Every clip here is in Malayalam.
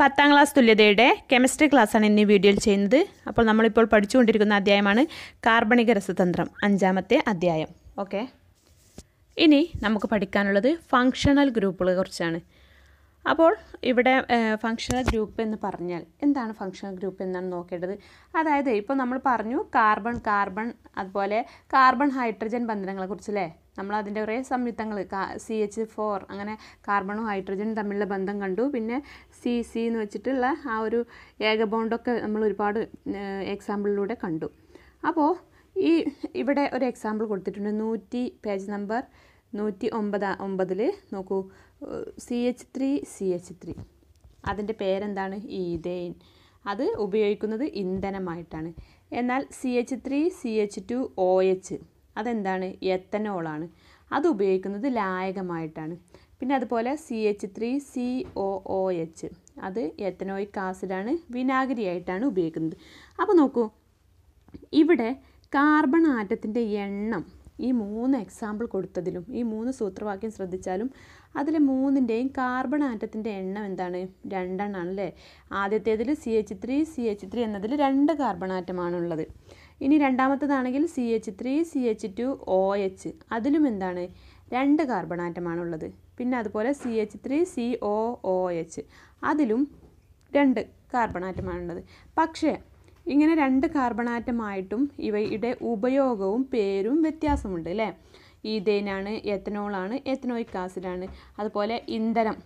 പത്താം ക്ലാസ് തുല്യതയുടെ കെമിസ്ട്രി ക്ലാസ്സാണ് ഇന്ന് വീഡിയോയിൽ ചെയ്യുന്നത് അപ്പോൾ നമ്മളിപ്പോൾ പഠിച്ചുകൊണ്ടിരിക്കുന്ന അധ്യായമാണ് കാർബണിക രസതന്ത്രം അഞ്ചാമത്തെ അധ്യായം ഓക്കെ ഇനി നമുക്ക് പഠിക്കാനുള്ളത് ഫങ്ഷണൽ ഗ്രൂപ്പുകളെ കുറിച്ചാണ് അപ്പോൾ ഇവിടെ ഫങ്ഷണൽ ഗ്രൂപ്പ് എന്ന് പറഞ്ഞാൽ എന്താണ് ഫങ്ഷണൽ ഗ്രൂപ്പ് എന്നാണ് നോക്കേണ്ടത് അതായത് ഇപ്പോൾ നമ്മൾ പറഞ്ഞു കാർബൺ കാർബൺ അതുപോലെ കാർബൺ ഹൈഡ്രജൻ ബന്ധനങ്ങളെക്കുറിച്ച് അല്ലേ നമ്മൾ അതിൻ്റെ കുറേ സംയുക്തങ്ങൾ സി എച്ച് ഫോർ അങ്ങനെ കാർബണും ഹൈഡ്രജനും തമ്മിലുള്ള ബന്ധം കണ്ടു പിന്നെ സി സി എന്ന് വെച്ചിട്ടുള്ള ആ ഒരു ഏക ബോണ്ടൊക്കെ നമ്മൾ ഒരുപാട് എക്സാമ്പിളിലൂടെ കണ്ടു അപ്പോൾ ഈ ഇവിടെ ഒരു എക്സാമ്പിൾ കൊടുത്തിട്ടുണ്ട് നൂറ്റി പേജ് നമ്പർ നൂറ്റി ഒമ്പത് ഒമ്പതിൽ നോക്കൂ C H three C H three അതിൻ്റെ പേരെന്താണ് ഈതേൻ അത് ഉപയോഗിക്കുന്നത് ഇന്ധനമായിട്ടാണ് എന്നാൽ C H three C H two O H അതെന്താണ് എത്തനോളാണ് അത് ഉപയോഗിക്കുന്നത് ലായകമായിട്ടാണ് പിന്നെ അതുപോലെ C H three C O O H അത് എത്തനോയിക് ആസിഡാണ് വിനാഗിരിയായിട്ടാണ് ഉപയോഗിക്കുന്നത് അപ്പോൾ നോക്കൂ ഇവിടെ കാർബൺ ആറ്റത്തിൻ്റെ എണ്ണം ഈ മൂന്ന് എക്സാമ്പിൾ കൊടുത്തതിലും ഈ മൂന്ന് സൂത്രവാക്യം ശ്രദ്ധിച്ചാലും അതിലെ മൂന്നിൻ്റെയും കാർബൺ ആറ്റത്തിൻ്റെ എണ്ണം എന്താണ് രണ്ടെണ്ണമാണ് അല്ലേ ആദ്യത്തേതിൽ C H three C H three എന്നതിൽ രണ്ട് കാർബൺ ആറ്റമാണുള്ളത് ഇനി രണ്ടാമത്തതാണെങ്കിൽ C H three C H two O H അതിലും എന്താണ് രണ്ട് കാർബൺ ഉള്ളത് പിന്നെ അതുപോലെ C H three C O O H അതിലും രണ്ട് കാർബൺ ഉള്ളത് പക്ഷേ ഇങ്ങനെ രണ്ട് കാർബൺ ആറ്റമായിട്ടും ഇവയുടെ ഉപയോഗവും പേരും വ്യത്യാസമുണ്ട് അല്ലേ ഈതേനാണ് എത്തനോളാണ് എത്തനോയിക് ആസിഡാണ് അതുപോലെ ഇന്ധനം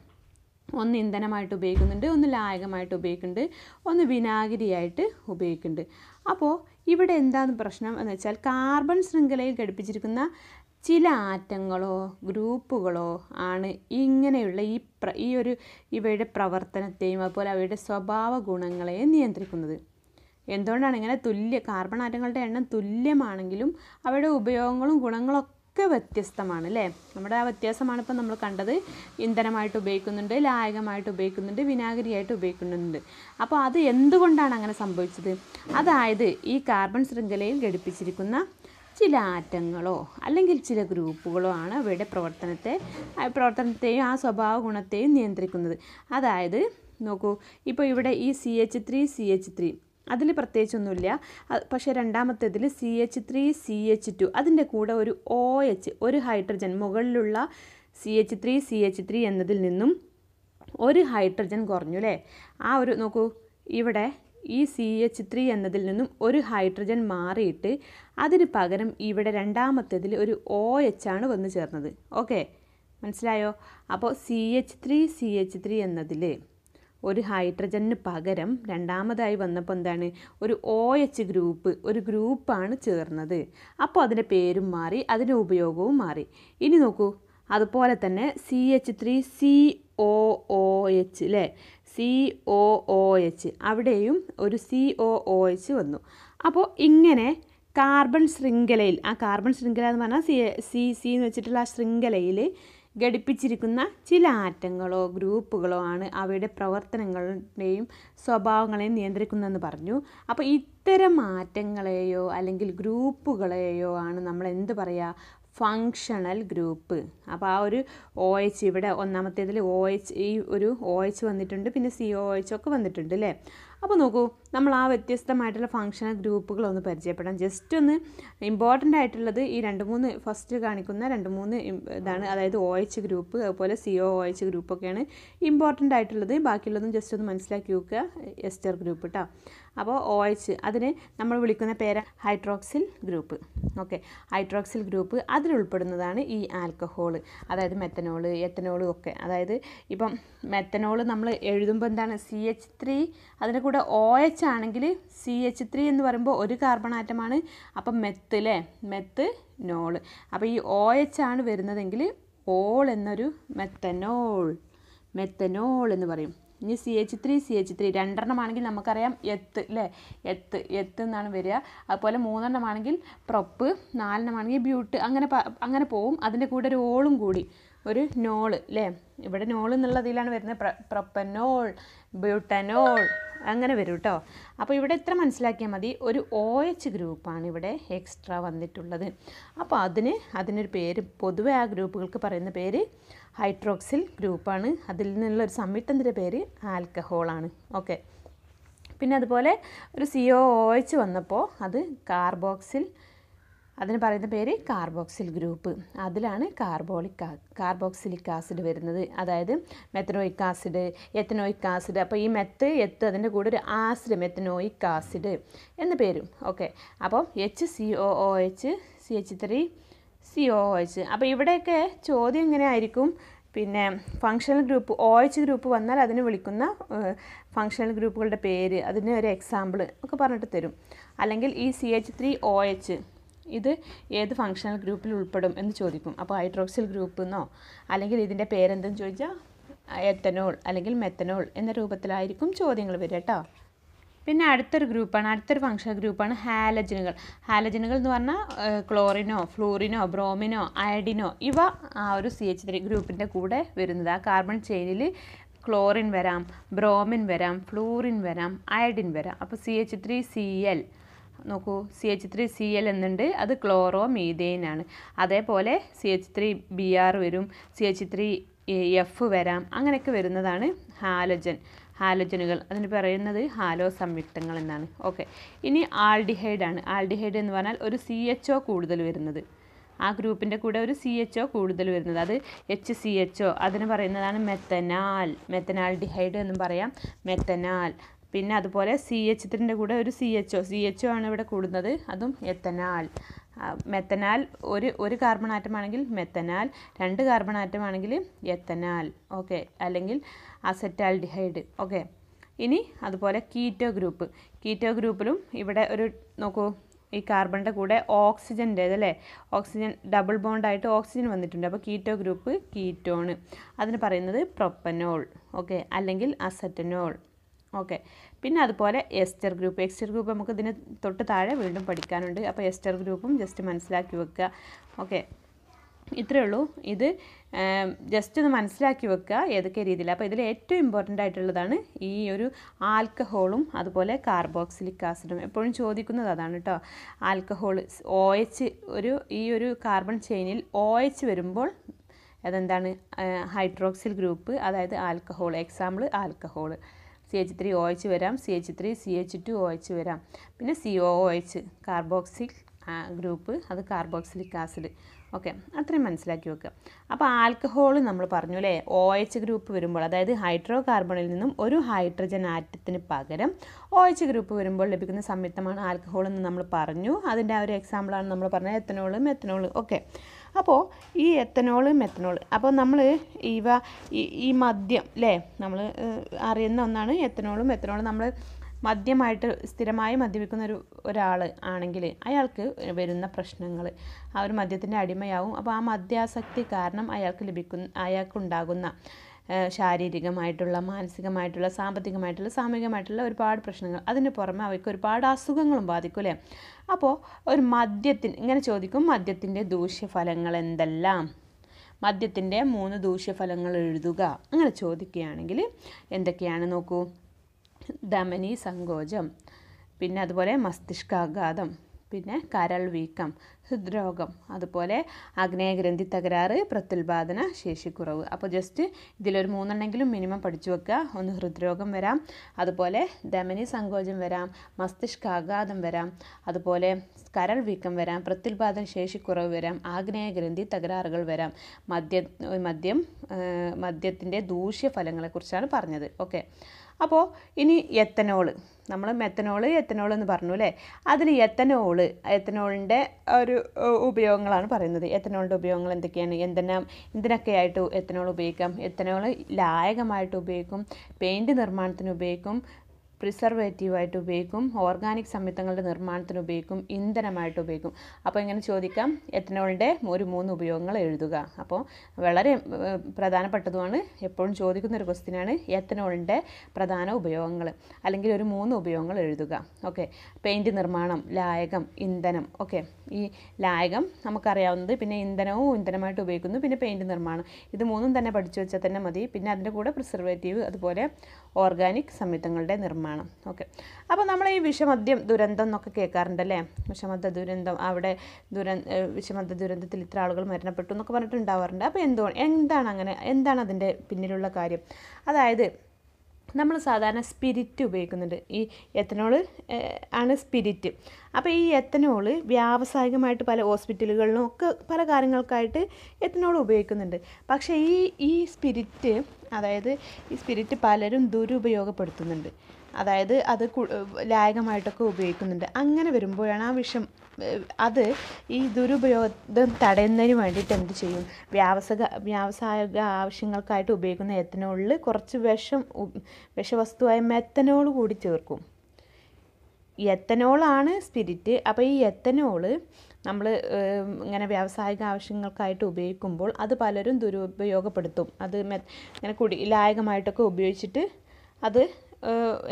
ഒന്ന് ഇന്ധനമായിട്ട് ഉപയോഗിക്കുന്നുണ്ട് ഒന്ന് ലായകമായിട്ട് ഉപയോഗിക്കുന്നുണ്ട് ഒന്ന് വിനാഗിരിയായിട്ട് ഉപയോഗിക്കുന്നുണ്ട് അപ്പോൾ ഇവിടെ എന്താണ് പ്രശ്നം എന്ന് വെച്ചാൽ കാർബൺ ശൃംഖലയിൽ ഘടിപ്പിച്ചിരിക്കുന്ന ചില ആറ്റങ്ങളോ ഗ്രൂപ്പുകളോ ആണ് ഇങ്ങനെയുള്ള ഈ പ്ര ഈ ഒരു ഇവയുടെ പ്രവർത്തനത്തെയും അതുപോലെ അവയുടെ സ്വഭാവ ഗുണങ്ങളെയും നിയന്ത്രിക്കുന്നത് എന്തുകൊണ്ടാണ് ഇങ്ങനെ തുല്യ കാർബൺ ആറ്റങ്ങളുടെ എണ്ണം തുല്യമാണെങ്കിലും അവയുടെ ഉപയോഗങ്ങളും ഗുണങ്ങളൊക്കെ ഒക്കെ വ്യത്യസ്തമാണ് അല്ലേ നമ്മുടെ ആ വ്യത്യാസമാണ് ഇപ്പം നമ്മൾ കണ്ടത് ഇന്ധനമായിട്ട് ഉപയോഗിക്കുന്നുണ്ട് ലായകമായിട്ട് ഉപയോഗിക്കുന്നുണ്ട് വിനാഗിരിയായിട്ട് ഉപയോഗിക്കുന്നുണ്ട് അപ്പോൾ അത് എന്തുകൊണ്ടാണ് അങ്ങനെ സംഭവിച്ചത് അതായത് ഈ കാർബൺ ശൃംഖലയിൽ ഘടിപ്പിച്ചിരിക്കുന്ന ചില ആറ്റങ്ങളോ അല്ലെങ്കിൽ ചില ഗ്രൂപ്പുകളോ ആണ് അവയുടെ പ്രവർത്തനത്തെ പ്രവർത്തനത്തെയും ആ സ്വഭാവ ഗുണത്തെയും നിയന്ത്രിക്കുന്നത് അതായത് നോക്കൂ ഇപ്പോൾ ഇവിടെ ഈ C H three C H three അതിൽ പ്രത്യേകിച്ചൊന്നുമില്ല പക്ഷേ രണ്ടാമത്തേതിൽ C H three C H two അതിൻ്റെ കൂടെ ഒരു ഒ എച്ച് ഒരു ഹൈഡ്രജൻ മുകളിലുള്ള C H three C H three എന്നതിൽ നിന്നും ഒരു ഹൈഡ്രജൻ കുറഞ്ഞു അല്ലേ ആ ഒരു നോക്കൂ ഇവിടെ ഈ സി എച്ച് ത്രീ എന്നതിൽ നിന്നും ഒരു ഹൈഡ്രജൻ മാറിയിട്ട് അതിന് പകരം ഇവിടെ രണ്ടാമത്തേതിൽ ഒരു ഒ എച്ച് ആണ് വന്നു ചേർന്നത് ഓക്കെ മനസ്സിലായോ അപ്പോൾ C H three C H three എന്നതിൽ ഒരു ഹൈഡ്രജന് പകരം രണ്ടാമതായി വന്നപ്പോൾ എന്താണ് ഒരു ഒ എച്ച് ഗ്രൂപ്പ് ഒരു ഗ്രൂപ്പാണ് ചേർന്നത് അപ്പോൾ അതിൻ്റെ പേരും മാറി അതിൻ്റെ ഉപയോഗവും മാറി ഇനി നോക്കൂ അതുപോലെ തന്നെ C H three C O O H അല്ലേ സി ഒ ഒ എച്ച് അവിടെയും ഒരു സി ഒ ഒ എച്ച് വന്നു അപ്പോൾ ഇങ്ങനെ കാർബൺ ശൃംഖലയിൽ ആ കാർബൺ ശൃംഖല എന്ന് പറഞ്ഞാൽ സി സി സി എന്ന് വെച്ചിട്ടുള്ള ആ ശൃംഖലയിൽ ഘടിപ്പിച്ചിരിക്കുന്ന ചില ആറ്റങ്ങളോ ഗ്രൂപ്പുകളോ ആണ് അവയുടെ പ്രവർത്തനങ്ങളുടെയും സ്വഭാവങ്ങളെയും നിയന്ത്രിക്കുന്നതെന്ന് പറഞ്ഞു അപ്പോൾ ഇത്തരം ആറ്റങ്ങളെയോ അല്ലെങ്കിൽ ഗ്രൂപ്പുകളെയോ ആണ് നമ്മൾ എന്ത് പറയുക ഫങ്ഷണൽ ഗ്രൂപ്പ് അപ്പോൾ ആ ഒരു ഒ എച്ച് ഇവിടെ ഒന്നാമത്തേതിൽ ഒ എച്ച് ഈ ഒരു ഒ എച്ച് വന്നിട്ടുണ്ട് പിന്നെ സി ഒ എച്ച് ഒക്കെ വന്നിട്ടുണ്ട് അല്ലേ അപ്പോൾ നോക്കൂ നമ്മൾ ആ വ്യത്യസ്തമായിട്ടുള്ള ഫങ്ഷണൽ ഗ്രൂപ്പുകളൊന്ന് പരിചയപ്പെടാം ജസ്റ്റ് ഒന്ന് ഇമ്പോർട്ടൻ്റ് ആയിട്ടുള്ളത് ഈ രണ്ട് മൂന്ന് ഫസ്റ്റ് കാണിക്കുന്ന രണ്ട് മൂന്ന് ഇതാണ് അതായത് ഒ എച്ച് ഗ്രൂപ്പ് അതുപോലെ സി ഒ എച്ച് ഗ്രൂപ്പൊക്കെയാണ് ഇമ്പോർട്ടൻ്റ് ആയിട്ടുള്ളത് ബാക്കിയുള്ളതും ജസ്റ്റ് ഒന്ന് മനസ്സിലാക്കി വെക്കുക എസ്റ്റർ ഗ്രൂപ്പ് കേട്ടോ അപ്പോൾ ഒ എച്ച് അതിന് നമ്മൾ വിളിക്കുന്ന പേര് hydroxyl group okay hydroxyl group അതിലുൾപ്പെടുന്നതാണ് ഈ ആൽക്കഹോൾ അതായത് മെത്തനോൾ എത്തനോളും ഒക്കെ അതായത് ഇപ്പം മെത്തനോൾ നമ്മൾ എഴുതുമ്പോൾ എന്താണ് സി എച്ച് ത്രീ അതിൻ്റെ കൂടെ ഒ എച്ച് ആണെങ്കിൽ സി എച്ച് ത്രീ എന്ന് പറയുമ്പോൾ ഒരു കാർബൺ ആറ്റമാണ് അപ്പം മെത്ത് അല്ലേ മെത്ത് നോള് അപ്പോൾ ഈ ഒ എച്ച് ആണ് വരുന്നതെങ്കിൽ ഓൾ എന്നൊരു മെത്തനോൾ മെത്തനോൾ എന്ന് പറയും ഇനി C H three C H three രണ്ടെണ്ണമാണെങ്കിൽ നമുക്കറിയാം എത്ത് അല്ലേ എത്ത് എത്ത് എന്നാണ് വരിക അതുപോലെ മൂന്നെണ്ണമാണെങ്കിൽ പ്രൊപ്പ് നാലെണ്ണമാണെങ്കിൽ ബ്യൂട്ട് അങ്ങനെ അങ്ങനെ പോവും അതിൻ്റെ കൂടെ ഒരു ഓളും കൂടി ഒരു നോള് അല്ലേ ഇവിടെ നോൾ എന്നുള്ളതിലാണ് വരുന്നത് പ്രൊപ്പനോൾ ബ്യൂട്ടനോൾ അങ്ങനെ വരും കേട്ടോ അപ്പോൾ ഇവിടെ എത്ര മനസ്സിലാക്കിയാൽ മതി ഒരു ഒ എച്ച് ഗ്രൂപ്പാണ് ഇവിടെ എക്സ്ട്രാ വന്നിട്ടുള്ളത് അപ്പോൾ അതിന് അതിനൊരു പേര് പൊതുവെ ആ ഗ്രൂപ്പുകൾക്ക് പറയുന്ന പേര് ഹൈഡ്രോക്സിൽ ഗ്രൂപ്പാണ് അതിൽ നിന്നുള്ള ഒരു സംയുക്തത്തിൻ്റെ പേര് ആൽക്കഹോളാണ് ഓക്കെ പിന്നെ അതുപോലെ ഒരു സി ഒ ഒ എച്ച് വന്നപ്പോൾ അത് കാർബോക്സിൽ അതിന് പറയുന്ന പേര് കാർബോക്സിൽ ഗ്രൂപ്പ് അതിലാണ് കാർബോളിക് കാർബോക്സിലിക് ആസിഡ് വരുന്നത് അതായത് മെത്തനോയിക് ആസിഡ് എത്തനോയിക് ആസിഡ് അപ്പോൾ ഈ മെത്ത് എത്ത് അതിൻ്റെ കൂടെ ഒരു ആസിഡ് മെത്തനോയിക് ആസിഡ് എന്ന് പേരും ഓക്കെ അപ്പോൾ H C O O H C H three C O H അപ്പോൾ ഇവിടെയൊക്കെ ചോദ്യം ഇങ്ങനെ ആയിരിക്കും പിന്നെ functional group O H group വന്നാൽ അതിന് വിളിക്കുന്ന ഫങ്ഷണൽ ഗ്രൂപ്പുകളുടെ പേര് അതിന് ഒരു എക്സാമ്പിൾ ഒക്കെ പറഞ്ഞിട്ട് തരും അല്ലെങ്കിൽ ഈ C H three O H ഇത് ഏത് ഫങ്ഷണൽ ഗ്രൂപ്പിൽ ഉൾപ്പെടും എന്ന് ചോദിക്കും അപ്പോൾ ഹൈഡ്രോക്സിൽ ഗ്രൂപ്പ് എന്നോ അല്ലെങ്കിൽ ഇതിൻ്റെ പേരെന്തെന്ന് ചോദിച്ചാൽ എത്തനോൾ അല്ലെങ്കിൽ മെത്തനോൾ എന്ന രൂപത്തിലായിരിക്കും ചോദ്യങ്ങൾ വരിക കേട്ടോ പിന്നെ അടുത്തൊരു ഗ്രൂപ്പാണ് അടുത്തൊരു ഫങ്ഷണൽ ഗ്രൂപ്പാണ് ഹാലജനുകൾ ഹാലജിനുകൾ എന്ന് പറഞ്ഞാൽ ക്ലോറിനോ ഫ്ലൂറിനോ ബ്രോമിനോ അയഡിനോ ഇവ ആ ഒരു സി എച്ച് ത്രീ ഗ്രൂപ്പിൻ്റെ കൂടെ വരുന്നത് ആ കാർബൺ ചെയിനിൽ ക്ലോറിൻ വരാം ബ്രോമിൻ വരാം ഫ്ലൂറിൻ വരാം അയഡിൻ വരാം അപ്പോൾ C H three C L നോക്കൂ C H three C L എന്നുണ്ട് അത് ക്ലോറോ മീതേൻ ആണ് അതേപോലെ C H three B R വരും സി എച്ച് ത്രീ എഫ് വരാം അങ്ങനെയൊക്കെ വരുന്നതാണ് ഹാലജൻ ഹാലോജനുകൾ അതിന് പറയുന്നത് ഹാലോ സംയുക്തങ്ങൾ എന്നാണ് ഓക്കെ ഇനി ആൾഡിഹൈഡ് ആണ് ആൾഡിഹൈഡ് എന്ന് പറഞ്ഞാൽ ഒരു സി എച്ച് ഒ കൂടുതൽ വരുന്നത് ആ ഗ്രൂപ്പിൻ്റെ കൂടെ ഒരു സി എച്ച് ഒ കൂടുതൽ വരുന്നത് അത് എച്ച് സി എച്ച് ഒ അതിന് പറയുന്നതാണ് മെത്തനാൽ മെത്തനാൽ ഡിഹൈഡ് എന്നും പറയാം മെത്തനാൽ പിന്നെ അതുപോലെ സി എച്ച് ത്രിൻ്റെ കൂടെ ഒരു C H O C H O ആണ് ഇവിടെ കൂടുന്നത് അതും എത്തനാൽ മെത്തനാൽ ഒരു ഒരു കാർബൺ ആറ്റം ആണെങ്കിൽ മെത്തനാൽ രണ്ട് കാർബൺ ആറ്റം ആണെങ്കിൽ എത്തനാൽ ഓക്കെ അല്ലെങ്കിൽ അസറ്റാൽഡിഹൈഡ് ഓക്കെ ഇനി അതുപോലെ കീറ്റോ ഗ്രൂപ്പ് കീറ്റോ ഗ്രൂപ്പിലും ഇവിടെ ഒരു നോക്കൂ ഈ കാർബണിൻ്റെ കൂടെ ഓക്സിജൻ്റെ അല്ലേ ഓക്സിജൻ ഡബിൾ ബോണ്ടായിട്ട് ഓക്സിജൻ വന്നിട്ടുണ്ട് അപ്പോൾ കീറ്റോ ഗ്രൂപ്പ് കീറ്റോണ് അതിന് പറയുന്നത് പ്രൊപ്പനോൾ ഓക്കെ അല്ലെങ്കിൽ അസറ്റനോൾ ഓക്കെ പിന്നെ അതുപോലെ എസ്റ്റർ ഗ്രൂപ്പ് എസ്റ്റർ ഗ്രൂപ്പ് നമുക്ക് ഇതിന് തൊട്ട് താഴെ വീണ്ടും പഠിക്കാനുണ്ട് അപ്പോൾ എസ്റ്റർ ഗ്രൂപ്പും ജസ്റ്റ് മനസ്സിലാക്കി വെക്കുക ഓക്കെ ഇത്രയേ ഉള്ളൂ ഇത് ജസ്റ്റ് ഒന്ന് മനസ്സിലാക്കി വെക്കുക ഏതൊക്കെ രീതിയിൽ അപ്പോൾ ഇതിൽ ഏറ്റവും ഇമ്പോർട്ടൻ്റ് ആയിട്ടുള്ളതാണ് ഈ ഒരു ആൽക്കഹോളും അതുപോലെ കാർബോക്സിലിക് ആസിഡും എപ്പോഴും ചോദിക്കുന്നത് അതാണ് കേട്ടോ ആൽക്കഹോൾ ഒ എച്ച് ഒരു ഈ ഒരു കാർബൺ ചെയിനിൽ ഒ എച്ച് വരുമ്പോൾ അതെന്താണ് ഹൈഡ്രോക്സിൽ ഗ്രൂപ്പ് അതായത് alcohol example alcohol C H three O H വരാം C H three C H two O H വരാം പിന്നെ C O O H carboxyl group അത് കാർബോക്സിലിക് ആസിഡ് ഓക്കെ അത്രയും മനസ്സിലാക്കി വെക്കുക അപ്പോൾ ആൽക്കഹോൾ നമ്മൾ പറഞ്ഞു അല്ലേ ഒ എച്ച് ഗ്രൂപ്പ് വരുമ്പോൾ അതായത് ഹൈഡ്രോ കാർബണിൽ നിന്നും ഒരു ഹൈഡ്രജൻ ആറ്റത്തിന് പകരം ഒ എച്ച് ഗ്രൂപ്പ് വരുമ്പോൾ ലഭിക്കുന്ന സംയുക്തമാണ് ആൽക്കഹോൾ എന്ന് നമ്മൾ പറഞ്ഞു അതിൻ്റെ ആ ഒരു എക്സാമ്പിളാണ് നമ്മൾ പറഞ്ഞത് എത്തനോളും മെത്തനോൾ ഓക്കെ അപ്പോൾ ഈ എത്തനോൾ മെത്തനോൾ അപ്പോൾ നമ്മൾ ഇവ ഈ മദ്യം അല്ലേ നമ്മൾ അറിയുന്ന ഒന്നാണ് എത്തനോളും മെത്തനോളും നമ്മൾ മദ്യമായിട്ട് സ്ഥിരമായി മദ്യപിക്കുന്ന ഒരു ഒരാൾ ആണെങ്കിൽ അയാൾക്ക് വരുന്ന പ്രശ്നങ്ങൾ ആ ഒരു മദ്യത്തിൻ്റെ അടിമയാവും അപ്പോൾ ആ മദ്യാസക്തി കാരണം അയാൾക്ക് ലഭിക്കുന്ന അയാൾക്കുണ്ടാകുന്ന ശാരീരികമായിട്ടുള്ള മാനസികമായിട്ടുള്ള സാമ്പത്തികമായിട്ടുള്ള സാമൂഹികമായിട്ടുള്ള ഒരുപാട് പ്രശ്നങ്ങൾ അതിന് പുറമെ അവർക്ക് ഒരുപാട് അസുഖങ്ങളും ബാധിക്കും അല്ലേ അപ്പോൾ ഒരു മദ്യത്തിന് ഇങ്ങനെ ചോദിക്കും മദ്യത്തിൻ്റെ ദൂഷ്യഫലങ്ങൾ എന്തെല്ലാം മദ്യത്തിൻ്റെ മൂന്ന് ദൂഷ്യഫലങ്ങൾ എഴുതുക അങ്ങനെ ചോദിക്കുകയാണെങ്കിൽ എന്തൊക്കെയാണ് നോക്കൂ ധമനി സങ്കോചം പിന്നെ അതുപോലെ മസ്തിഷ്കാഘാതം പിന്നെ കരൾ വീക്കം ഹൃദ്രോഗം അതുപോലെ ആഗ്നേയഗ്രന്ഥി തകരാറ് പ്രത്യുൽപാദന ശേഷിക്കുറവ് അപ്പോൾ ജസ്റ്റ് ഇതിലൊരു മൂന്നെണ്ണെങ്കിലും മിനിമം പഠിച്ചു വെക്കുക ഒന്ന് ഹൃദ്രോഗം വരാം അതുപോലെ ധമനി സങ്കോചം വരാം മസ്തിഷ്കാഘാതം വരാം അതുപോലെ കരൾ വീക്കം വരാം പ്രത്യുൽപാദന ശേഷിക്കുറവ് വരാം ആഗ്നേയഗ്രന്ഥി തകരാറുകൾ വരാം മദ്യ മദ്യം മദ്യത്തിൻ്റെ ദൂഷ്യഫലങ്ങളെക്കുറിച്ചാണ് പറഞ്ഞത് ഓക്കെ അപ്പോൾ ഇനി എത്തനോള് നമ്മൾ മെത്തനോൾ എത്തനോൾ എന്ന് പറഞ്ഞു അല്ലേ അതിൽ എത്തനോൾ എത്തനോളിൻ്റെ ഒരു ഉപയോഗങ്ങളാണ് പറയുന്നത് എത്തനോളിൻ്റെ ഉപയോഗങ്ങൾ എന്തൊക്കെയാണ് എന്തെല്ലാം എന്തിനൊക്കെയായിട്ട് എത്തനോൾ ഉപയോഗിക്കാം എത്തനോൾ ലായകമായിട്ട് ഉപയോഗിക്കും പെയിൻറ്റ് നിർമ്മാണത്തിന് ഉപയോഗിക്കും ആയിട്ട് ഉപയോഗിക്കും ഓർഗാനിക് സംയുക്തങ്ങളുടെ നിർമ്മാണത്തിന് ഉപയോഗിക്കും ഇന്ധനമായിട്ട് ഉപയോഗിക്കും അപ്പോൾ ഇങ്ങനെ ചോദിക്കാം എത്തനോളിൻ്റെ ഒരു മൂന്ന് ഉപയോഗങ്ങൾ എഴുതുക അപ്പോൾ വളരെ പ്രധാനപ്പെട്ടതുമാണ് എപ്പോഴും ചോദിക്കുന്ന ഒരു ക്വസ്റ്റിനാണ് എത്തനോളിൻ്റെ പ്രധാന ഉപയോഗങ്ങൾ അല്ലെങ്കിൽ ഒരു മൂന്ന് ഉപയോഗങ്ങൾ എഴുതുക ഓക്കെ പെയിൻറ് നിർമ്മാണം ലായകം ഇന്ധനം ഓക്കെ ഈ ലായകം നമുക്കറിയാവുന്നത് പിന്നെ ഇന്ധനവും ഇന്ധനമായിട്ട് ഉപയോഗിക്കുന്നു പിന്നെ പെയിൻറ്റ് നിർമ്മാണം ഇത് മൂന്നും തന്നെ പഠിച്ചു വെച്ചാൽ തന്നെ മതി പിന്നെ അതിൻ്റെ കൂടെ പ്രിസർവേറ്റീവ് അതുപോലെ ഓർഗാനിക് സംയുക്തങ്ങളുടെ നിർമ്മാണം ഓക്കെ അപ്പോൾ നമ്മൾ ഈ വിഷമദ്യം ദുരന്തം എന്നൊക്കെ കേൾക്കാറുണ്ടല്ലേ വിഷമദ്ധ ദുരന്തം അവിടെ ദുര വിഷമദ്ധ ദുരന്തത്തിൽ ഇത്ര ആളുകൾ മരണപ്പെട്ടു എന്നൊക്കെ പറഞ്ഞിട്ടുണ്ടാവാറുണ്ട് അപ്പോൾ എന്തോ എന്താണ് അങ്ങനെ എന്താണ് അതിൻ്റെ പിന്നിലുള്ള കാര്യം അതായത് നമ്മൾ സാധാരണ സ്പിരിറ്റ് ഉപയോഗിക്കുന്നുണ്ട് ഈ എത്തനോൾ ആണ് സ്പിരിറ്റ് അപ്പോൾ ഈ എത്തനോൾ വ്യാവസായികമായിട്ട് പല ഹോസ്പിറ്റലുകളിലും ഒക്കെ പല കാര്യങ്ങൾക്കായിട്ട് എത്തനോൾ ഉപയോഗിക്കുന്നുണ്ട് പക്ഷേ ഈ ഈ സ്പിരിറ്റ് അതായത് ഈ സ്പിരിറ്റ് പലരും ദുരുപയോഗപ്പെടുത്തുന്നുണ്ട് അതായത് അത് ലായകമായിട്ടൊക്കെ ഉപയോഗിക്കുന്നുണ്ട് അങ്ങനെ വരുമ്പോഴാണ് ആ വിഷം അത് ഈ ദുരുപയോഗം തടയുന്നതിന് വേണ്ടിയിട്ട് എന്ത് ചെയ്യും വ്യാവസായ വ്യാവസായിക ആവശ്യങ്ങൾക്കായിട്ട് ഉപയോഗിക്കുന്ന എത്തനോളിൽ കുറച്ച് വിഷം വിഷവസ്തുവായ മെത്തനോൾ കൂടി ചേർക്കും എത്തനോളാണ് സ്പിരിറ്റ് അപ്പോൾ ഈ എത്തനോള് നമ്മൾ ഇങ്ങനെ വ്യാവസായിക ആവശ്യങ്ങൾക്കായിട്ട് ഉപയോഗിക്കുമ്പോൾ അത് പലരും ദുരുപയോഗപ്പെടുത്തും അത് മെ ഇങ്ങനെ കുടി ലായകമായിട്ടൊക്കെ ഉപയോഗിച്ചിട്ട് അത്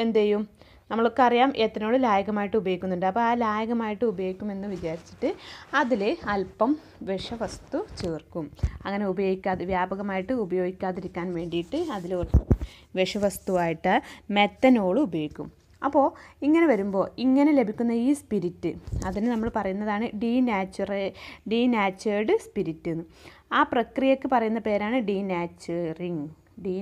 എന്ത് ചെയ്യും നമ്മൾക്കറിയാം എത്തനോൾ ലായകമായിട്ട് ഉപയോഗിക്കുന്നുണ്ട് അപ്പോൾ ആ ലായകമായിട്ട് ഉപയോഗിക്കുമെന്ന് വിചാരിച്ചിട്ട് അതിൽ അല്പം വിഷവസ്തു ചേർക്കും അങ്ങനെ ഉപയോഗിക്കാതെ വ്യാപകമായിട്ട് ഉപയോഗിക്കാതിരിക്കാൻ വേണ്ടിയിട്ട് അതിൽ വിഷവസ്തുവായിട്ട് മെത്തനോൾ ഉപയോഗിക്കും അപ്പോൾ ഇങ്ങനെ വരുമ്പോൾ ഇങ്ങനെ ലഭിക്കുന്ന ഈ സ്പിരിറ്റ് അതിന് നമ്മൾ പറയുന്നതാണ് ഡീ നാച്ചേർഡ് സ്പിരിറ്റ് എന്ന് ആ പ്രക്രിയക്ക് പറയുന്ന പേരാണ് നാച്ചറിങ് ഡീ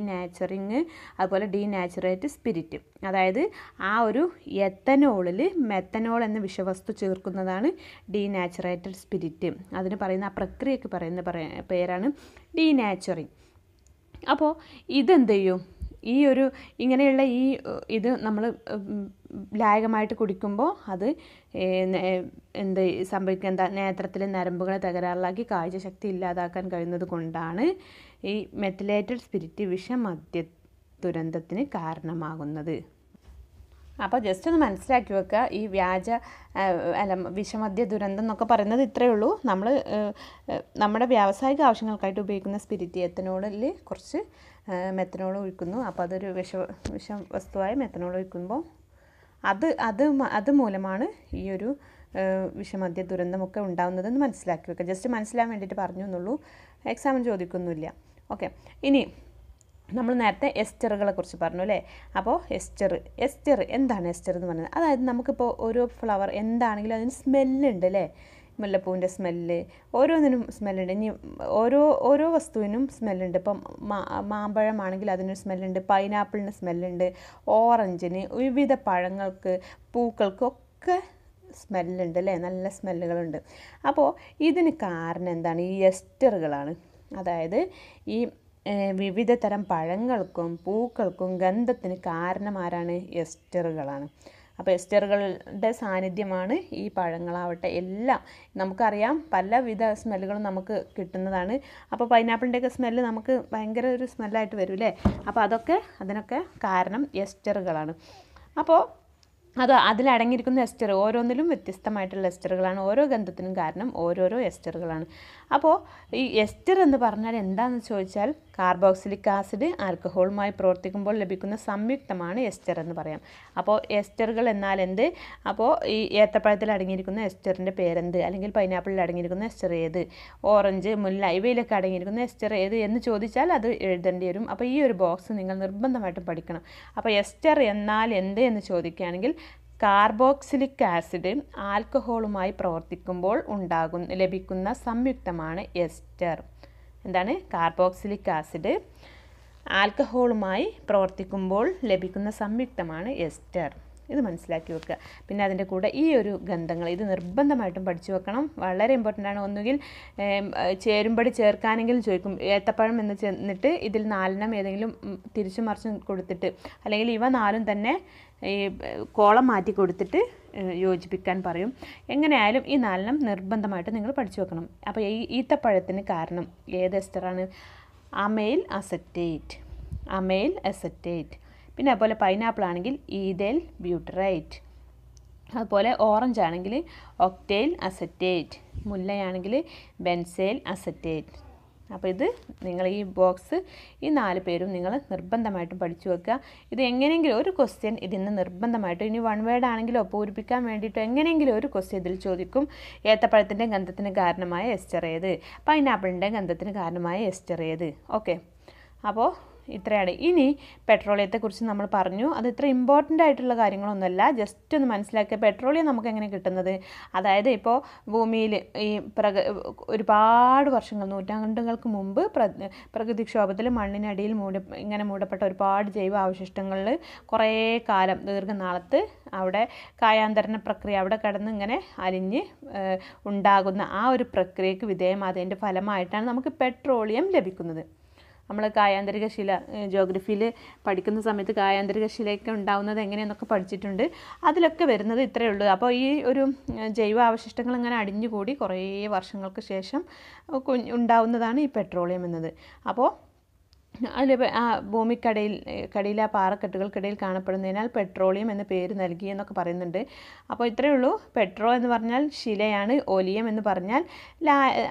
അതുപോലെ ഡീ നാച്ചുറേറ്റ് സ്പിരിറ്റ് അതായത് ആ ഒരു എത്തനോളിൽ മെത്തനോൾ എന്ന വിഷവസ്തു ചേർക്കുന്നതാണ് ഡീ നാച്ചുറേറ്റഡ് സ്പിരിറ്റ് അതിന് പറയുന്ന ആ പ്രക്രിയക്ക് പറയുന്ന പേരാണ് ഡീ നാച്ചുറിങ് അപ്പോൾ ഇതെന്ത് ചെയ്യും ഈ ഒരു ഇങ്ങനെയുള്ള ഈ ഇത് നമ്മൾ ലായകമായിട്ട് കുടിക്കുമ്പോൾ അത് എന്ത് സംഭവിക്കുക എന്താ നേത്രത്തിലെ നരമ്പുകളെ തകരാറിലാക്കി കാഴ്ചശക്തി ഇല്ലാതാക്കാൻ കഴിയുന്നത് കൊണ്ടാണ് ഈ മെത്തിലേറ്റഡ് സ്പിരിറ്റ് മദ്യ ദുരന്തത്തിന് കാരണമാകുന്നത് അപ്പോൾ ജസ്റ്റ് ഒന്ന് മനസ്സിലാക്കി വെക്കുക ഈ വ്യാജ അല്ല വിഷമദ്യ ദുരന്തം എന്നൊക്കെ പറയുന്നത് ഇത്രയേ ഉള്ളൂ നമ്മൾ നമ്മുടെ വ്യാവസായിക ആവശ്യങ്ങൾക്കായിട്ട് ഉപയോഗിക്കുന്ന സ്പിരിറ്റ് എത്തനോളിൽ കുറച്ച് മെത്തനോൾ ഒഴിക്കുന്നു അപ്പോൾ അതൊരു വിഷ വിഷ വസ്തുവായി മെത്തനോൾ ഒഴിക്കുമ്പോൾ അത് അത് അത് മൂലമാണ് ഈ ഒരു വിഷമദ്യ ദുരന്തമൊക്കെ ഉണ്ടാകുന്നതെന്ന് മനസ്സിലാക്കി വെക്കുക ജസ്റ്റ് മനസ്സിലാൻ വേണ്ടിയിട്ട് പറഞ്ഞു എന്നുള്ളൂ എക്സാമിന് ചോദിക്കുന്നില്ല ഓക്കെ ഇനി നമ്മൾ നേരത്തെ എസ്റ്ററുകളെ കുറിച്ച് പറഞ്ഞു അല്ലേ അപ്പോൾ എസ്റ്റർ എസ്റ്റർ എന്താണ് എസ്റ്റർ എന്ന് പറയുന്നത് അതായത് നമുക്കിപ്പോൾ ഓരോ ഫ്ലവർ എന്താണെങ്കിലും അതിന് സ്മെല്ലുണ്ട് അല്ലേ മുല്ലപ്പൂവിൻ്റെ സ്മെല്ല് ഓരോന്നിനും സ്മെല്ലുണ്ട് ഇനി ഓരോ ഓരോ വസ്തുവിനും സ്മെല്ലുണ്ട് ഇപ്പം മാമ്പഴമാണെങ്കിൽ അതിനൊരു സ്മെല്ലുണ്ട് പൈനാപ്പിളിന് സ്മെല്ലുണ്ട് ഓറഞ്ചിന് വിവിധ പഴങ്ങൾക്ക് പൂക്കൾക്കൊക്കെ സ്മെല്ലുണ്ട് അല്ലേ നല്ല സ്മെല്ലുകളുണ്ട് അപ്പോൾ ഇതിന് കാരണം എന്താണ് ഈ എസ്റ്ററുകളാണ് അതായത് ഈ വിവിധ തരം പഴങ്ങൾക്കും പൂക്കൾക്കും ഗന്ധത്തിന് കാരണമാരാണ് എസ്റ്ററുകളാണ് അപ്പോൾ എസ്റ്ററുകളുടെ സാന്നിധ്യമാണ് ഈ പഴങ്ങളാവട്ടെ എല്ലാം നമുക്കറിയാം പലവിധ സ്മെല്ലുകളും നമുക്ക് കിട്ടുന്നതാണ് അപ്പോൾ പൈനാപ്പിളിൻ്റെയൊക്കെ സ്മെല്ല് നമുക്ക് ഭയങ്കര ഒരു സ്മെല്ലായിട്ട് വരും അല്ലേ അപ്പോൾ അതൊക്കെ അതിനൊക്കെ കാരണം എസ്റ്ററുകളാണ് അപ്പോൾ അത് അതിലടങ്ങിയിരിക്കുന്ന എസ്റ്റർ ഓരോന്നിലും വ്യത്യസ്തമായിട്ടുള്ള എസ്റ്ററുകളാണ് ഓരോ ഗന്ധത്തിനും കാരണം ഓരോരോ എസ്റ്ററുകളാണ് അപ്പോൾ ഈ എസ്റ്റർ എന്ന് പറഞ്ഞാൽ എന്താണെന്ന് ചോദിച്ചാൽ കാർബോക്സിലിക് ആസിഡ് ആൽക്കഹോളുമായി പ്രവർത്തിക്കുമ്പോൾ ലഭിക്കുന്ന സംയുക്തമാണ് എസ്റ്റർ എന്ന് പറയാം അപ്പോൾ എസ്റ്ററുകൾ എന്നാൽ എന്ത് അപ്പോൾ ഈ ഏത്തപ്പഴത്തിൽ അടങ്ങിയിരിക്കുന്ന എസ്റ്ററിൻ്റെ പേരെന്ത് അല്ലെങ്കിൽ പൈനാപ്പിളിൽ അടങ്ങിയിരിക്കുന്ന എസ്റ്റർ ഏത് ഓറഞ്ച് മുല്ല ഇവയിലൊക്കെ അടങ്ങിയിരിക്കുന്ന എസ്റ്റർ ഏത് എന്ന് ചോദിച്ചാൽ അത് എഴുതേണ്ടി വരും അപ്പോൾ ഈ ഒരു ബോക്സ് നിങ്ങൾ നിർബന്ധമായിട്ടും പഠിക്കണം അപ്പോൾ എസ്റ്റർ എന്നാൽ എന്ത് എന്ന് ചോദിക്കുകയാണെങ്കിൽ കാർബോക്സിലിക് ആസിഡ് ആൽക്കഹോളുമായി പ്രവർത്തിക്കുമ്പോൾ ഉണ്ടാകുന്ന ലഭിക്കുന്ന സംയുക്തമാണ് എസ്റ്റർ എന്താണ് കാർബോക്സിലിക് ആസിഡ് ആൽക്കഹോളുമായി പ്രവർത്തിക്കുമ്പോൾ ലഭിക്കുന്ന സംയുക്തമാണ് എസ്റ്റർ ഇത് മനസ്സിലാക്കി വെക്കുക പിന്നെ അതിൻ്റെ കൂടെ ഈ ഒരു ഗന്ധങ്ങൾ ഇത് നിർബന്ധമായിട്ടും പഠിച്ചു വെക്കണം വളരെ ഇമ്പോർട്ടൻ്റ് ആണ് ഒന്നുകിൽ ചേരുമ്പടി ചേർക്കാനെങ്കിലും ചോദിക്കും ഏത്തപ്പഴം എന്ന് ചെന്നിട്ട് ഇതിൽ നാലെണ്ണം ഏതെങ്കിലും തിരിച്ചു മറിച്ചും കൊടുത്തിട്ട് അല്ലെങ്കിൽ ഇവ നാലും തന്നെ ഈ കോളം മാറ്റി കൊടുത്തിട്ട് യോജിപ്പിക്കാൻ പറയും എങ്ങനെയായാലും ഈ നാലെണ്ണം നിർബന്ധമായിട്ട് നിങ്ങൾ പഠിച്ചു വെക്കണം അപ്പോൾ ഈ ഈത്തപ്പഴത്തിന് കാരണം ഏത് എസ്റ്ററാണ് അമൈൽ അസറ്റേറ്റ് അമൈൽ അസറ്റേറ്റ് പിന്നെ അതുപോലെ പൈനാപ്പിൾ ആണെങ്കിൽ ഈതേൽ ബ്യൂട്ടറേറ്റ് അതുപോലെ ഓറഞ്ച് ആണെങ്കിൽ ഒക്ടെയിൽ അസറ്റേറ്റ് മുല്ലയാണെങ്കിൽ ബെൻസേൽ അസറ്റേറ്റ് അപ്പോൾ ഇത് നിങ്ങൾ ഈ ബോക്സ് ഈ നാല് പേരും നിങ്ങൾ നിർബന്ധമായിട്ടും പഠിച്ചു വെക്കുക ഇത് എങ്ങനെയെങ്കിലും ഒരു ക്വസ്റ്റ്യൻ ഇതിന് നിർബന്ധമായിട്ടും ഇനി വൺ വേർഡ് ആണെങ്കിലും പൂരിപ്പിക്കാൻ വേണ്ടിയിട്ട് എങ്ങനെയെങ്കിലും ഒരു ക്വസ്റ്റ്യൻ ഇതിൽ ചോദിക്കും ഏത്തപ്പഴത്തിൻ്റെ ഗന്ധത്തിന് കാരണമായ എസ്റ്റർ ഏത് പൈനാപ്പിളിൻ്റെ ഗന്ധത്തിന് കാരണമായ എസ്റ്റർ ഏത് ഓക്കെ അപ്പോൾ ഇത്രയാണ് ഇനി പെട്രോളിയത്തെക്കുറിച്ച് നമ്മൾ പറഞ്ഞു അത് ഇത്ര ഇമ്പോർട്ടൻ്റ് ആയിട്ടുള്ള കാര്യങ്ങളൊന്നുമല്ല ജസ്റ്റ് ഒന്ന് മനസ്സിലാക്കുക പെട്രോളിയം നമുക്ക് എങ്ങനെ കിട്ടുന്നത് അതായത് ഇപ്പോൾ ഭൂമിയിൽ ഈ പ്രക ഒരുപാട് വർഷങ്ങൾ നൂറ്റാണ്ടുകൾക്ക് മുമ്പ് പ്ര പ്രകൃതിക്ഷോഭത്തിൽ മണ്ണിനടിയിൽ മൂട ഇങ്ങനെ മൂടപ്പെട്ട ഒരുപാട് ജൈവ അവശിഷ്ടങ്ങളിൽ കുറേ കാലം ദീർഘനാളത്ത് അവിടെ കായാന്തരണ പ്രക്രിയ അവിടെ കിടന്ന് ഇങ്ങനെ അലിഞ്ഞ് ഉണ്ടാകുന്ന ആ ഒരു പ്രക്രിയക്ക് വിധേയം അതിൻ്റെ ഫലമായിട്ടാണ് നമുക്ക് പെട്രോളിയം ലഭിക്കുന്നത് നമ്മൾ കായാന്തരിക ശില ജോഗ്രഫിയിൽ പഠിക്കുന്ന സമയത്ത് കായാന്തരിക ശിലയൊക്കെ ഉണ്ടാകുന്നത് എങ്ങനെയെന്നൊക്കെ പഠിച്ചിട്ടുണ്ട് അതിലൊക്കെ വരുന്നത് ഇത്രയേ ഉള്ളൂ അപ്പോൾ ഈ ഒരു ജൈവ അവശിഷ്ടങ്ങൾ ഇങ്ങനെ അടിഞ്ഞുകൂടി കുറേ വർഷങ്ങൾക്ക് ശേഷം ഉണ്ടാവുന്നതാണ് ഈ പെട്രോളിയം എന്നത് അപ്പോൾ അതിൽ ആ ഭൂമിക്കടയിൽ കടയിലെ ആ പാറക്കെട്ടുകൾക്കിടയിൽ കാണപ്പെടുന്നതിനാൽ പെട്രോളിയം എന്ന പേര് നൽകി എന്നൊക്കെ പറയുന്നുണ്ട് അപ്പോൾ ഇത്രയേ ഉള്ളൂ പെട്രോ എന്ന് പറഞ്ഞാൽ ശിലയാണ് ഓലിയം എന്ന് പറഞ്ഞാൽ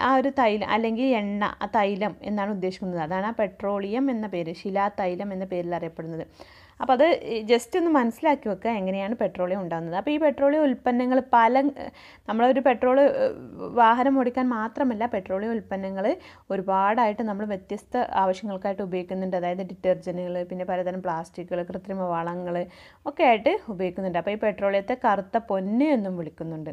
ആ ഒരു തൈലം അല്ലെങ്കിൽ എണ്ണ ആ തൈലം എന്നാണ് ഉദ്ദേശിക്കുന്നത് അതാണ് ആ പെട്രോളിയം എന്ന പേര് ശിലാ തൈലം എന്ന പേരിൽ അറിയപ്പെടുന്നത് അപ്പോൾ അത് ജസ്റ്റ് ഒന്ന് മനസ്സിലാക്കി വെക്കുക എങ്ങനെയാണ് പെട്രോളിയം ഉണ്ടാകുന്നത് അപ്പോൾ ഈ പെട്രോളിയം ഉൽപ്പന്നങ്ങൾ പല നമ്മളൊരു പെട്രോൾ വാഹനം ഓടിക്കാൻ മാത്രമല്ല പെട്രോളിയം ഉൽപ്പന്നങ്ങൾ ഒരുപാടായിട്ട് നമ്മൾ വ്യത്യസ്ത ആവശ്യങ്ങൾക്കായിട്ട് ഉപയോഗിക്കുന്നുണ്ട് അതായത് ഡിറ്റർജൻറ്റുകൾ പിന്നെ പലതരം പ്ലാസ്റ്റിക്കുകൾ കൃത്രിമ വളങ്ങൾ ഒക്കെ ആയിട്ട് ഉപയോഗിക്കുന്നുണ്ട് അപ്പോൾ ഈ പെട്രോളിയത്തെ കറുത്ത പൊന്ന് എന്നും വിളിക്കുന്നുണ്ട്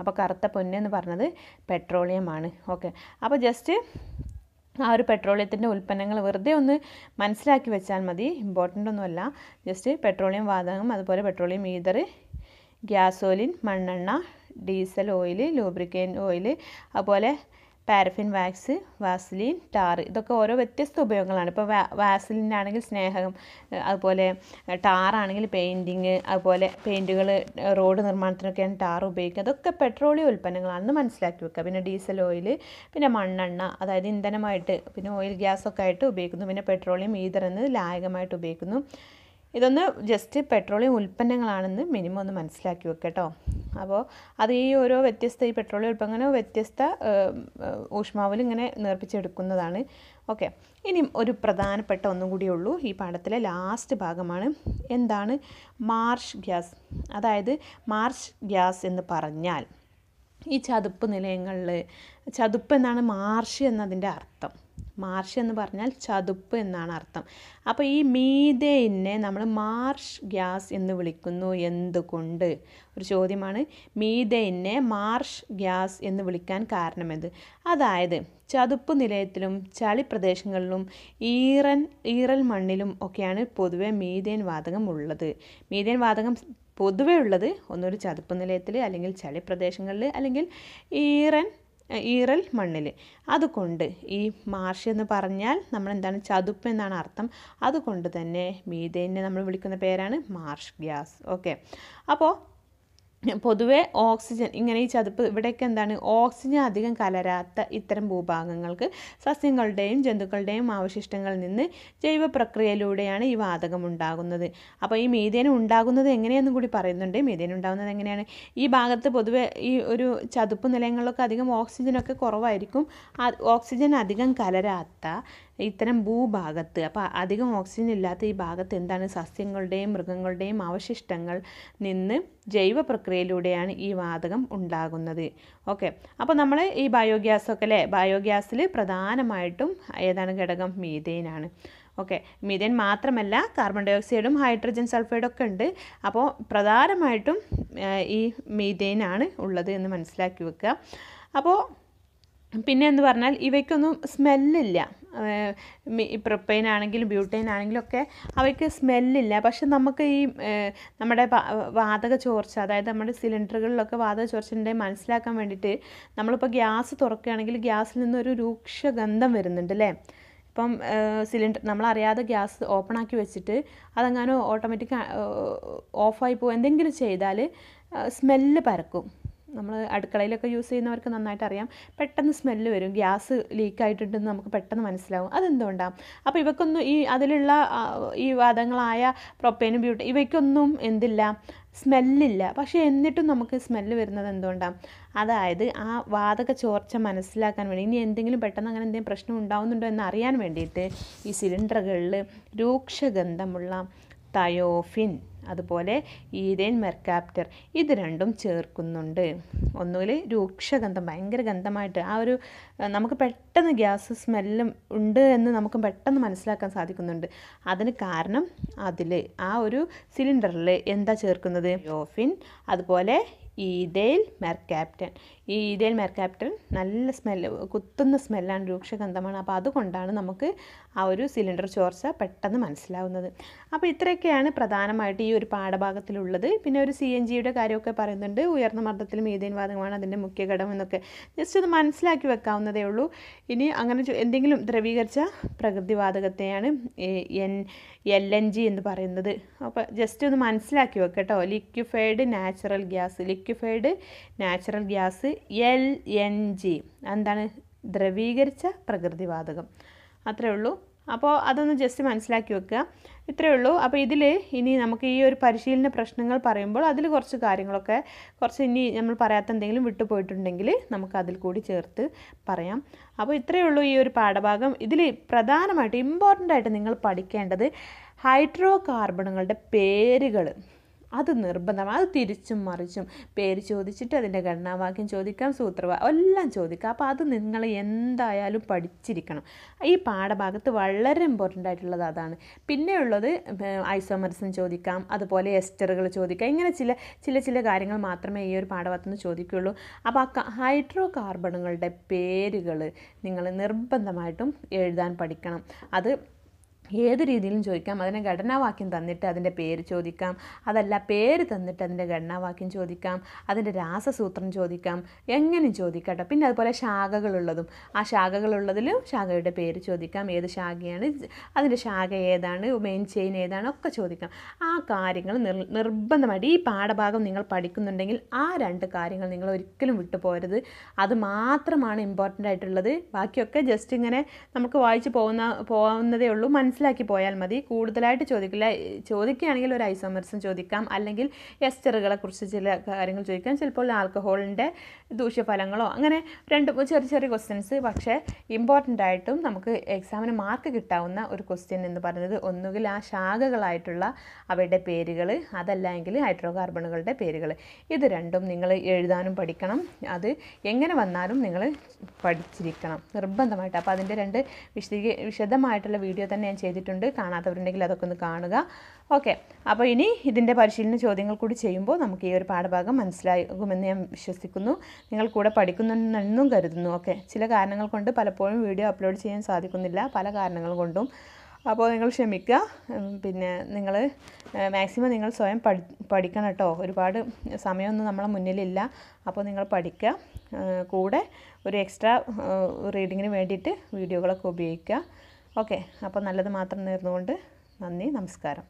അപ്പോൾ കറുത്ത പൊന്ന് എന്ന് പറഞ്ഞത് പെട്രോളിയമാണ് ഓക്കെ അപ്പോൾ ജസ്റ്റ് ആ ഒരു പെട്രോളിയത്തിൻ്റെ ഉൽപ്പന്നങ്ങൾ വെറുതെ ഒന്ന് മനസ്സിലാക്കി വെച്ചാൽ മതി ഇമ്പോർട്ടൻ്റ് ഒന്നുമല്ല ജസ്റ്റ് പെട്രോളിയം വാതകം അതുപോലെ പെട്രോളിയം ഈതർ ഗ്യാസോലിൻ മണ്ണെണ്ണ ഡീസൽ ഓയിൽ ലൂബ്രിക്കൻ ഓയിൽ അതുപോലെ പാരഫിൻ വാക്സ് വാസലിൻ ടാർ ഇതൊക്കെ ഓരോ വ്യത്യസ്ത ഉപയോഗങ്ങളാണ് ഇപ്പോൾ വാസലിനാണെങ്കിൽ സ്നേഹം അതുപോലെ ടാറാണെങ്കിൽ പെയിൻറ്റിങ് അതുപോലെ പെയിൻറ്റുകൾ റോഡ് നിർമ്മാണത്തിനൊക്കെയാണ് ടാർ ഉപയോഗിക്കുക അതൊക്കെ പെട്രോളിയം ഉൽപ്പന്നങ്ങളാണെന്ന് മനസ്സിലാക്കി വെക്കുക പിന്നെ ഡീസൽ ഓയിൽ പിന്നെ മണ്ണെണ്ണ അതായത് ഇന്ധനമായിട്ട് പിന്നെ ഓയിൽ ഗ്യാസൊക്കെ ആയിട്ട് ഉപയോഗിക്കുന്നു പിന്നെ പെട്രോളിയം ഈതർ എന്ന് ലായകമായിട്ട് ഉപയോഗിക്കുന്നു ഇതൊന്ന് ജസ്റ്റ് പെട്രോളിയം ഉൽപ്പന്നങ്ങളാണെന്ന് മിനിമം ഒന്ന് മനസ്സിലാക്കി വെക്കുക കേട്ടോ അപ്പോൾ അത് ഈ ഓരോ വ്യത്യസ്ത ഈ പെട്രോളിയം ഉൽപ്പന്നങ്ങൾ വ്യത്യസ്ത ഊഷ്മാവിൽ ഇങ്ങനെ നേർപ്പിച്ചെടുക്കുന്നതാണ് ഓക്കെ ഇനി ഒരു പ്രധാനപ്പെട്ട ഒന്നും കൂടിയേ ഉള്ളൂ ഈ പാഠത്തിലെ ലാസ്റ്റ് ഭാഗമാണ് എന്താണ് മാർഷ് ഗ്യാസ് അതായത് മാർഷ് ഗ്യാസ് എന്ന് പറഞ്ഞാൽ ഈ ചതുപ്പ് നിലയങ്ങളിൽ ചതുപ്പ് എന്നാണ് മാർഷ് എന്നതിൻ്റെ അർത്ഥം മാർഷ് എന്ന് പറഞ്ഞാൽ ചതുപ്പ് എന്നാണ് അർത്ഥം അപ്പോൾ ഈ മീതേനെ നമ്മൾ മാർഷ് ഗ്യാസ് എന്ന് വിളിക്കുന്നു എന്തുകൊണ്ട് ഒരു ചോദ്യമാണ് മീതേനെ മാർഷ് ഗ്യാസ് എന്ന് വിളിക്കാൻ കാരണമെന്ത് അതായത് ചതുപ്പ് നിലയത്തിലും ചളി പ്രദേശങ്ങളിലും ഈറൻ ഈറൽ മണ്ണിലും ഒക്കെയാണ് പൊതുവെ മീതേൻ വാതകം ഉള്ളത് മീതേൻ വാതകം പൊതുവേ ഉള്ളത് ഒന്നൊരു ചതുപ്പ് നിലയത്തിൽ അല്ലെങ്കിൽ ചളി പ്രദേശങ്ങളിൽ അല്ലെങ്കിൽ ഈറൻ ഈറൽ മണ്ണിൽ അതുകൊണ്ട് ഈ മാർഷ് എന്ന് പറഞ്ഞാൽ നമ്മൾ എന്താണ് ചതുപ്പ് എന്നാണ് അർത്ഥം അതുകൊണ്ട് തന്നെ മീതേനെ നമ്മൾ വിളിക്കുന്ന പേരാണ് മാർഷ് ഗ്യാസ് ഓക്കെ അപ്പോൾ പൊതുവേ ഓക്സിജൻ ഇങ്ങനെ ഈ ചതുപ്പ് ഇവിടെയൊക്കെ എന്താണ് ഓക്സിജൻ അധികം കലരാത്ത ഇത്തരം ഭൂഭാഗങ്ങൾക്ക് സസ്യങ്ങളുടെയും ജന്തുക്കളുടെയും അവശിഷ്ടങ്ങളിൽ നിന്ന് ജൈവ പ്രക്രിയയിലൂടെയാണ് ഈ വാതകം ഉണ്ടാകുന്നത് അപ്പോൾ ഈ മീഥേൻ ഉണ്ടാകുന്നത് എങ്ങനെയെന്നും കൂടി പറയുന്നുണ്ട് മീഥേൻ ഉണ്ടാകുന്നത് എങ്ങനെയാണ് ഈ ഭാഗത്ത് പൊതുവെ ഈ ഒരു ചതുപ്പ് നിലയങ്ങളിലൊക്കെ അധികം ഓക്സിജനൊക്കെ കുറവായിരിക്കും ഓക്സിജൻ അധികം കലരാത്ത ഇത്തരം ഭൂഭാഗത്ത് അപ്പോൾ അധികം ഓക്സിജൻ ഇല്ലാത്ത ഈ ഭാഗത്ത് എന്താണ് സസ്യങ്ങളുടെയും മൃഗങ്ങളുടെയും അവശിഷ്ടങ്ങൾ നിന്ന് ജൈവ പ്രക്രിയയിലൂടെയാണ് ഈ വാതകം ഉണ്ടാകുന്നത് ഓക്കെ അപ്പോൾ നമ്മൾ ഈ ബയോഗ്യാസ് അല്ലേ ബയോഗ്യാസിൽ പ്രധാനമായിട്ടും ഏതാണ് ഘടകം മീതേനാണ് ഓക്കെ മീതേൻ മാത്രമല്ല കാർബൺ ഡൈ ഓക്സൈഡും ഹൈഡ്രജൻ സൾഫൈഡും ഒക്കെ ഉണ്ട് അപ്പോൾ പ്രധാനമായിട്ടും ഈ മീതേനാണ് ഉള്ളത് എന്ന് മനസ്സിലാക്കി വെക്കുക അപ്പോൾ പിന്നെ എന്ന് പറഞ്ഞാൽ ഇവയ്ക്കൊന്നും സ്മെല്ലില്ല പ്രൊപ്പൈൻ ആണെങ്കിലും ബ്യൂട്ടൈൻ ആണെങ്കിലും ഒക്കെ അവയ്ക്ക് സ്മെല്ലില്ല പക്ഷെ നമുക്ക് ഈ നമ്മുടെ വാതക ചോർച്ച അതായത് നമ്മുടെ സിലിണ്ടറുകളിലൊക്കെ വാതക ചോർച്ച ഉണ്ടെങ്കിൽ മനസ്സിലാക്കാൻ വേണ്ടിയിട്ട് നമ്മളിപ്പോൾ ഗ്യാസ് തുറക്കുകയാണെങ്കിൽ ഗ്യാസിൽ നിന്നൊരു രൂക്ഷ ഗന്ധം വരുന്നുണ്ട് അല്ലേ ഇപ്പം സിലിണ്ടർ നമ്മളറിയാതെ ഗ്യാസ് ഓപ്പൺ ആക്കി വെച്ചിട്ട് അതങ്ങനെ ഓട്ടോമാറ്റിക് ഓഫായി പോകും എന്തെങ്കിലും ചെയ്താൽ സ്മെല്ല് പരക്കും നമ്മൾ അടുക്കളയിലൊക്കെ യൂസ് ചെയ്യുന്നവർക്ക് നന്നായിട്ട് അറിയാം പെട്ടെന്ന് സ്മെല്ല് വരും ഗ്യാസ് ലീക്ക് ആയിട്ടുണ്ടെന്ന് നമുക്ക് പെട്ടെന്ന് മനസ്സിലാവും അതെന്തുകൊണ്ടാണ് അപ്പോൾ ഇവക്കൊന്നും ഈ അതിലുള്ള ഈ വാദങ്ങളായ പ്രൊപ്പേനും ബ്യൂട്ടി ഇവയ്ക്കൊന്നും എന്തില്ല സ്മെല്ലില്ല പക്ഷേ എന്നിട്ടും നമുക്ക് സ്മെല്ല് വരുന്നത് എന്തുകൊണ്ടാണ് അതായത് ആ വാതക ചോർച്ച മനസ്സിലാക്കാൻ വേണ്ടി ഇനി എന്തെങ്കിലും പെട്ടെന്ന് അങ്ങനെ എന്തെങ്കിലും പ്രശ്നം ഉണ്ടാവുന്നുണ്ടോ എന്ന് അറിയാൻ വേണ്ടിയിട്ട് ഈ സിലിണ്ടറുകളിൽ രൂക്ഷഗന്ധമുള്ള തയോഫിൻ അതുപോലെ ഈരേൻ മെർക്കാപ്റ്റർ ഇത് രണ്ടും ചേർക്കുന്നുണ്ട് ഒന്നുകിൽ രൂക്ഷഗന്ധം ഭയങ്കര ഗന്ധമായിട്ട് ആ ഒരു നമുക്ക് പെട്ടെന്ന് ഗ്യാസ് സ്മെല്ലും ഉണ്ട് എന്ന് നമുക്ക് പെട്ടെന്ന് മനസ്സിലാക്കാൻ സാധിക്കുന്നുണ്ട് അതിന് കാരണം അതിൽ ആ ഒരു സിലിണ്ടറിൽ എന്താ ചേർക്കുന്നത് യോഫിൻ അതുപോലെ ഈതേൽ മെർക്കാപ്റ്റൻ ഈ ഈരേൽ മെർക്കാപ്റ്റൽ നല്ല സ്മെല്ല് കുത്തുന്ന സ്മെല്ലാണ് രൂക്ഷഗന്ധമാണ് അപ്പോൾ അതുകൊണ്ടാണ് നമുക്ക് ആ ഒരു സിലിണ്ടർ ചോർച്ച പെട്ടെന്ന് മനസ്സിലാവുന്നത് അപ്പോൾ ഇത്രയൊക്കെയാണ് പ്രധാനമായിട്ട് ഈ ഒരു പാഠഭാഗത്തിലുള്ളത് പിന്നെ ഒരു സി എൻ ജിയുടെ കാര്യമൊക്കെ പറയുന്നുണ്ട് ഉയർന്ന മർദ്ദത്തിൽ മീതേൻ വാതകമാണ് അതിൻ്റെ മുഖ്യ ഘടകം എന്നൊക്കെ ജസ്റ്റ് അത് മനസ്സിലാക്കി വെക്കാവുന്നതേ ഉള്ളൂ ഇനി അങ്ങനെ എന്തെങ്കിലും ദ്രവീകരിച്ച പ്രകൃതിവാതകത്തെയാണ് എൻ എൽ എൻ ജി എന്ന് പറയുന്നത് അപ്പോൾ ജസ്റ്റ് ഒന്ന് മനസ്സിലാക്കി വെക്കട്ടോ liquefied natural gas liquefied natural gas L N G എന്താണ് ദ്രവീകരിച്ച പ്രകൃതിവാതകം അത്രേ ഉള്ളൂ അപ്പോൾ അതൊന്ന് ജസ്റ്റ് മനസ്സിലാക്കി വെക്കുക ഇത്രയേ ഉള്ളൂ അപ്പോൾ ഇതിൽ ഇനി നമുക്ക് ഈ ഒരു പരിശീലന പ്രശ്നങ്ങൾ പറയുമ്പോൾ അതിൽ കുറച്ച് കാര്യങ്ങളൊക്കെ കുറച്ച് ഇനി നമ്മൾ പറയാത്ത എന്തെങ്കിലും വിട്ടുപോയിട്ടുണ്ടെങ്കിൽ നമുക്ക് അതിൽ കൂടി ചേർത്ത് പറയാം അപ്പോൾ ഇത്രയേ ഉള്ളൂ ഈ ഒരു പാഠഭാഗം ഇതിൽ പ്രധാനമായിട്ട് ഇമ്പോർട്ടൻ്റ് ആയിട്ട് നിങ്ങൾ പഠിക്കേണ്ടത് ഹൈഡ്രോ കാർബണുകളുടെ പേരുകൾ അത് നിർബന്ധമാണ് അത് തിരിച്ചും മറിച്ചും പേര് ചോദിച്ചിട്ട് അതിൻ്റെ ഘടനാവാക്യം ചോദിക്കാം സൂത്രവാ എല്ലാം ചോദിക്കാം അപ്പോൾ അത് നിങ്ങൾ എന്തായാലും പഠിച്ചിരിക്കണം ഈ പാഠഭാഗത്ത് വളരെ ഇമ്പോർട്ടൻ്റ് ആയിട്ടുള്ളത് അതാണ് പിന്നെയുള്ളത് ഐസോമർസം ചോദിക്കാം അതുപോലെ എസ്റ്ററുകൾ ചോദിക്കാം ഇങ്ങനെ ചില ചില ചില കാര്യങ്ങൾ മാത്രമേ ഈ ഒരു പാഠഭാഗത്ത് നിന്ന് ചോദിക്കുകയുള്ളൂ അപ്പോൾ ആ ഹൈഡ്രോ കാർബണുകളുടെ പേരുകൾ നിങ്ങൾ നിർബന്ധമായിട്ടും എഴുതാൻ പഠിക്കണം അത് ഏത് രീതിയിലും ചോദിക്കാം അതിനെ ഘടനാവാക്യം തന്നിട്ട് അതിൻ്റെ പേര് ചോദിക്കാം അതല്ല പേര് തന്നിട്ട് അതിൻ്റെ ഘടനാവാക്യം ചോദിക്കാം അതിൻ്റെ രാസസൂത്രം ചോദിക്കാം എങ്ങനെ ചോദിക്കട്ടോ പിന്നെ അതുപോലെ ശാഖകളുള്ളതും ആ ശാഖകളുള്ളതിൽ ശാഖയുടെ പേര് ചോദിക്കാം ഏത് ശാഖയാണ് അതിൻ്റെ ശാഖ ഏതാണ് മെയിൻ ചെയിൻ ഏതാണ് ഒക്കെ ചോദിക്കാം ആ കാര്യങ്ങൾ നിർ നിർബന്ധമായിട്ട് ഈ പാഠഭാഗം നിങ്ങൾ പഠിക്കുന്നുണ്ടെങ്കിൽ ആ രണ്ട് കാര്യങ്ങൾ നിങ്ങൾ ഒരിക്കലും വിട്ടുപോരുത് അത് മാത്രമാണ് ഇമ്പോർട്ടൻ്റ് ആയിട്ടുള്ളത് ബാക്കിയൊക്കെ ജസ്റ്റ് ഇങ്ങനെ നമുക്ക് വായിച്ച് പോകുന്ന പോകുന്നതേ ഉള്ളൂ മനസ്സിലാക്കി പോയാൽ മതി കൂടുതലായിട്ട് ചോദിക്കില്ല ചോദിക്കുകയാണെങ്കിൽ ഒരു ഐസോമെർസും ചോദിക്കാം അല്ലെങ്കിൽ എസ്റ്ററുകളെ കുറിച്ച് ചില കാര്യങ്ങൾ ചോദിക്കാം ചിലപ്പോൾ ആൽക്കഹോളിൻ്റെ ദൂഷ്യഫലങ്ങളോ അങ്ങനെ രണ്ട് ചെറിയ ചെറിയ ക്വസ്റ്റ്യൻസ് പക്ഷേ ഇമ്പോർട്ടൻ്റ് ആയിട്ടും നമുക്ക് എക്സാമിന് മാർക്ക് കിട്ടാവുന്ന ഒരു ക്വസ്റ്റ്യൻ എന്ന് പറയുന്നത് ഒന്നുകിൽ ആ ശാഖകളായിട്ടുള്ള അവയുടെ പേരുകൾ അതല്ല എങ്കിൽ ഹൈഡ്രോ കാർബണുകളുടെ പേരുകൾ ഇത് രണ്ടും നിങ്ങൾ എഴുതാനും പഠിക്കണം അത് എങ്ങനെ വന്നാലും നിങ്ങൾ പഠിച്ചിരിക്കണം നിർബന്ധമായിട്ട് അപ്പോൾ അതിൻ്റെ രണ്ട് വിശദീ വിശദമായിട്ടുള്ള വീഡിയോ തന്നെ ഞാൻ ചെയ്തിട്ടുണ്ട് കാണാത്തവരുണ്ടെങ്കിൽ അതൊക്കെ ഒന്ന് കാണുക ഓക്കെ അപ്പോൾ ഇനി ഇതിൻ്റെ പരിശീലന ചോദ്യങ്ങൾ കൂടി ചെയ്യുമ്പോൾ നമുക്ക് ഈ ഒരു പാഠഭാഗം മനസ്സിലാകുമെന്ന് ഞാൻ വിശ്വസിക്കുന്നു നിങ്ങൾ കൂടെ പഠിക്കുന്നുണ്ടെന്നും കരുതുന്നു ഓക്കെ ചില കാരണങ്ങൾ കൊണ്ട് പലപ്പോഴും വീഡിയോ അപ്ലോഡ് ചെയ്യാൻ സാധിക്കുന്നില്ല പല കാരണങ്ങൾ കൊണ്ടും അപ്പോൾ നിങ്ങൾ ക്ഷമിക്കുക പിന്നെ നിങ്ങൾ മാക്സിമം നിങ്ങൾ സ്വയം പഠി പഠിക്കണം കേട്ടോ ഒരുപാട് സമയമൊന്നും നമ്മളെ മുന്നിലില്ല അപ്പോൾ നിങ്ങൾ പഠിക്കുക കൂടെ ഒരു എക്സ്ട്രാ റീഡിങ്ങിന് വേണ്ടിയിട്ട് വീഡിയോകളൊക്കെ ഉപയോഗിക്കുക ഓക്കെ അപ്പോൾ നല്ലത് മാത്രം നേർന്നുകൊണ്ട് നന്ദി നമസ്കാരം